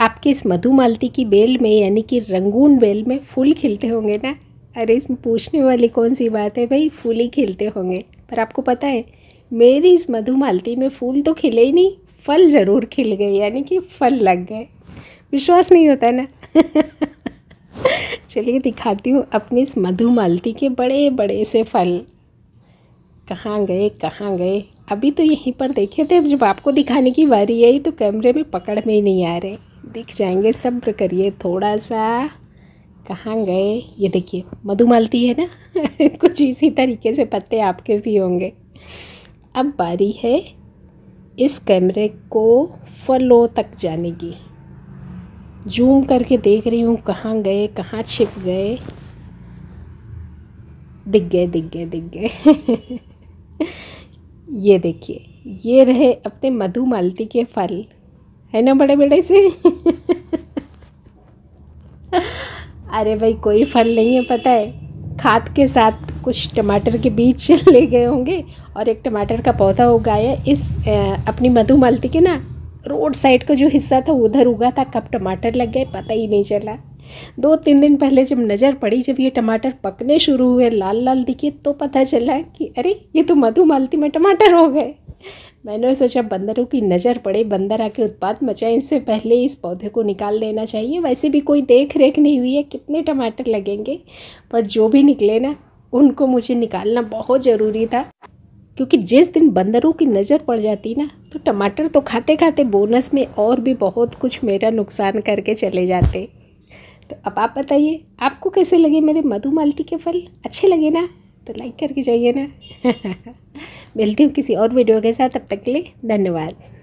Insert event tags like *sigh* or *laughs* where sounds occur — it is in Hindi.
आपके इस मधु मालती की बेल में यानी कि रंगून बेल में फूल खिलते होंगे ना अरे इसमें पूछने वाली कौन सी बात है भाई फूल ही खिलते होंगे पर आपको पता है मेरी इस मधु मालती में फूल तो खिले ही नहीं फल ज़रूर खिल गए यानी कि फल लग गए विश्वास नहीं होता ना *laughs* चलिए दिखाती हूँ अपनी इस मधु मालती के बड़े बड़े से फल कहाँ गए कहाँ गए अभी तो यहीं पर देखे थे जब आपको दिखाने की बारी आई तो कैमरे में पकड़ में ही नहीं आ रहे दिख जाएंगे सब्र करिए थोड़ा सा कहाँ गए ये देखिए मधुमालती है ना *laughs* कुछ इसी तरीके से पत्ते आपके भी होंगे अब बारी है इस कैमरे को फलों तक जाने की जूम करके देख रही हूँ कहाँ गए कहाँ छिप गए दिख गए दिख गए दिख गए *laughs* ये देखिए ये रहे अपने मधुमालती के फल है ना बड़े बड़े से अरे भाई कोई फल नहीं है पता है खाद के साथ कुछ टमाटर के बीज *laughs* ले गए होंगे और एक टमाटर का पौधा उगाया इस अपनी मधुमालती के ना रोड साइड का जो हिस्सा था उधर उगा था कब टमाटर लग गए पता ही नहीं चला दो तीन दिन पहले जब नज़र पड़ी जब ये टमाटर पकने शुरू हुए लाल लाल दिखे तो पता चला कि अरे ये तो मधुमालती में टमाटर हो गए मैंने सोचा बंदरों की नज़र पड़े बंदर आके उत्पाद मचाए इससे पहले इस पौधे को निकाल देना चाहिए वैसे भी कोई देख रेख नहीं हुई है कितने टमाटर लगेंगे पर जो भी निकले ना उनको मुझे निकालना बहुत ज़रूरी था क्योंकि जिस दिन बंदरों की नज़र पड़ जाती ना तो टमाटर तो खाते खाते बोनस में और भी बहुत कुछ मेरा नुकसान करके चले जाते तो अब आप बताइए आपको कैसे लगे मेरे मधुमालती के फल अच्छे लगे ना तो लाइक करके जाइए ना *laughs* मिलती हूँ किसी और वीडियो के साथ अब तक के लिए धन्यवाद